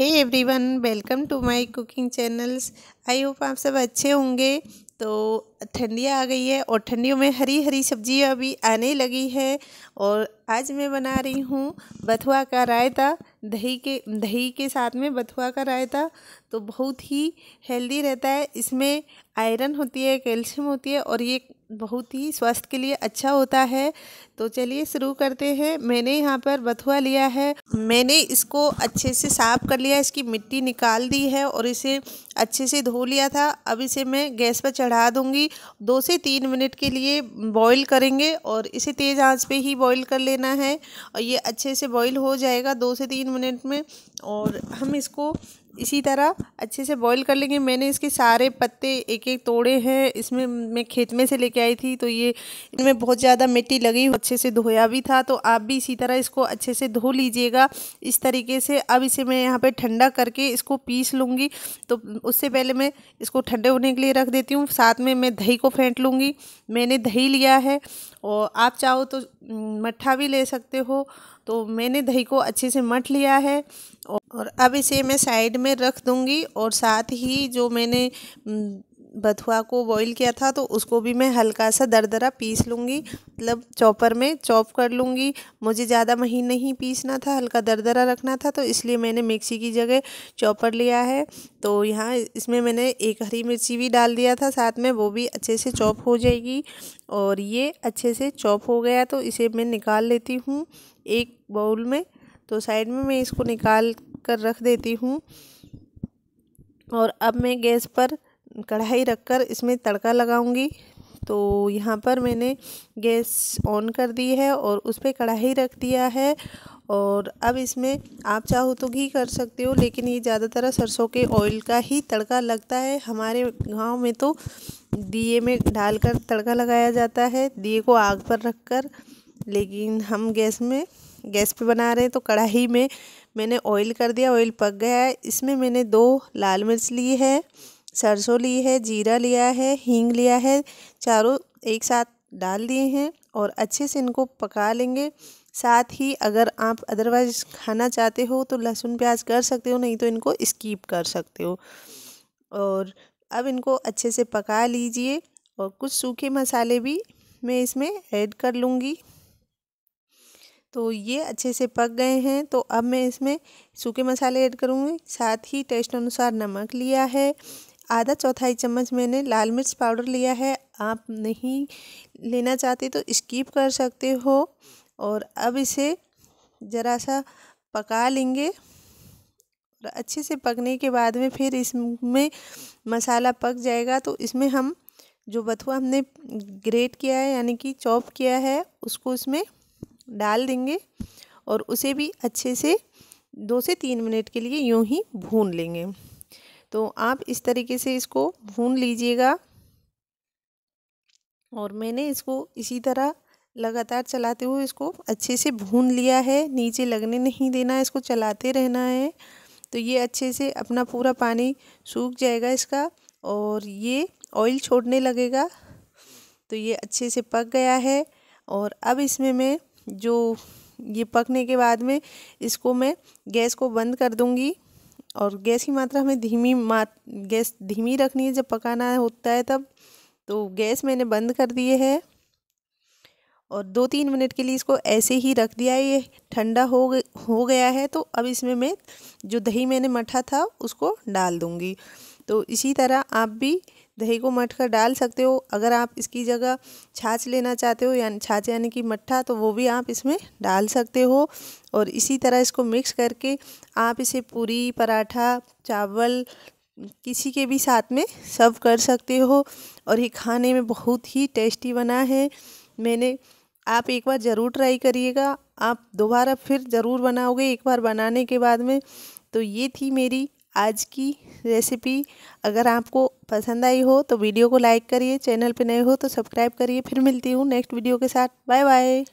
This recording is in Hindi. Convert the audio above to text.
hey everyone welcome to my cooking channels I hope आप सब अच्छे होंगे तो ठंडी आ गई है और ठंडियों में हरी हरी सब्जियाँ अभी आने लगी है और आज मैं बना रही हूँ बथुआ का रायता दही के दही के साथ में बथुआ का रायता तो बहुत ही हेल्दी रहता है इसमें आयरन होती है कैल्शियम होती है और ये बहुत ही स्वास्थ्य के लिए अच्छा होता है तो चलिए शुरू करते हैं मैंने यहाँ पर बथुआ लिया है मैंने इसको अच्छे से साफ़ कर लिया इसकी मिट्टी निकाल दी है और इसे अच्छे से धो धो लिया था अब इसे मैं गैस पर चढ़ा दूँगी दो से तीन मिनट के लिए बॉईल करेंगे और इसे तेज़ आंच पे ही बॉईल कर लेना है और ये अच्छे से बॉईल हो जाएगा दो से तीन मिनट में और हम इसको इसी तरह अच्छे से बॉईल कर लेंगे मैंने इसके सारे पत्ते एक एक तोड़े हैं इसमें मैं खेत में से लेके आई थी तो ये इनमें बहुत ज़्यादा मिट्टी लगी अच्छे से धोया भी था तो आप भी इसी तरह इसको अच्छे से धो लीजिएगा इस तरीके से अब इसे मैं यहाँ पर ठंडा करके इसको पीस लूँगी तो उससे पहले मैं इसको ठंडे होने के लिए रख देती हूँ साथ में मैं दही को फेंट लूँगी मैंने दही लिया है और आप चाहो तो हम्म, मट्ठा भी ले सकते हो तो मैंने दही को अच्छे से मट लिया है और अब इसे मैं साइड में रख दूँगी और साथ ही जो मैंने बथुआ को बॉईल किया था तो उसको भी मैं हल्का सा दरदरा पीस लूँगी मतलब चॉपर में चॉप कर लूँगी मुझे ज़्यादा महीन नहीं पीसना था हल्का दरदरा रखना था तो इसलिए मैंने मिक्सी की जगह चॉपर लिया है तो यहाँ इसमें मैंने एक हरी मिर्ची भी डाल दिया था साथ में वो भी अच्छे से चॉप हो जाएगी और ये अच्छे से चॉप हो गया तो इसे मैं निकाल लेती हूँ एक बाउल में तो साइड में मैं इसको निकाल कर रख देती हूँ और अब मैं गैस पर कढ़ाई रखकर इसमें तड़का लगाऊंगी तो यहाँ पर मैंने गैस ऑन कर दी है और उस पर कढ़ाई रख दिया है और अब इसमें आप चाहो तो घी कर सकते हो लेकिन ये ज़्यादातर सरसों के ऑयल का ही तड़का लगता है हमारे गांव में तो दिए में डालकर तड़का लगाया जाता है दिए को आग पर रख कर लेकिन हम गैस में गैस पे बना रहे हैं तो कढ़ाई में मैंने ऑयल कर दिया ऑयल पक गया है इसमें मैंने दो लाल मिर्च ली है सरसों ली है जीरा लिया है हींग लिया है चारों एक साथ डाल दिए हैं और अच्छे से इनको पका लेंगे साथ ही अगर आप अदरवाइज़ खाना चाहते हो तो लहसुन प्याज कर सकते हो नहीं तो इनको स्कीप कर सकते हो और अब इनको अच्छे से पका लीजिए और कुछ सूखे मसाले भी मैं इसमें ऐड कर लूँगी तो ये अच्छे से पक गए हैं तो अब मैं इसमें सूखे मसाले ऐड करूँगी साथ ही टेस्ट अनुसार नमक लिया है आधा चौथाई चम्मच मैंने लाल मिर्च पाउडर लिया है आप नहीं लेना चाहते तो स्कीप कर सकते हो और अब इसे ज़रा सा पका लेंगे और अच्छे से पकने के बाद में फिर इसमें मसाला पक जाएगा तो इसमें हम जो बथुआ हमने ग्रेट किया है यानी कि चॉप किया है उसको इसमें डाल देंगे और उसे भी अच्छे से दो से तीन मिनट के लिए यूं ही भून लेंगे तो आप इस तरीके से इसको भून लीजिएगा और मैंने इसको इसी तरह लगातार चलाते हुए इसको अच्छे से भून लिया है नीचे लगने नहीं देना है इसको चलाते रहना है तो ये अच्छे से अपना पूरा पानी सूख जाएगा इसका और ये ऑयल छोड़ने लगेगा तो ये अच्छे से पक गया है और अब इसमें मैं जो ये पकने के बाद में इसको मैं गैस को बंद कर दूँगी और गैस की मात्रा हमें धीमी मात गैस धीमी रखनी है जब पकाना होता है तब तो गैस मैंने बंद कर दिए है और दो तीन मिनट के लिए इसको ऐसे ही रख दिया है ये ठंडा हो हो गया है तो अब इसमें मैं जो दही मैंने मठा था उसको डाल दूँगी तो इसी तरह आप भी दही को मट कर डाल सकते हो अगर आप इसकी जगह छाछ लेना चाहते हो यानी छाछ यानी कि मट्ठा तो वो भी आप इसमें डाल सकते हो और इसी तरह इसको मिक्स करके आप इसे पूरी पराठा चावल किसी के भी साथ में सर्व कर सकते हो और ये खाने में बहुत ही टेस्टी बना है मैंने आप एक बार ज़रूर ट्राई करिएगा आप दोबारा फिर ज़रूर बनाओगे एक बार बनाने के बाद में तो ये थी मेरी आज की रेसिपी अगर आपको पसंद आई हो तो वीडियो को लाइक करिए चैनल पर नए हो तो सब्सक्राइब करिए फिर मिलती हूँ नेक्स्ट वीडियो के साथ बाय बाय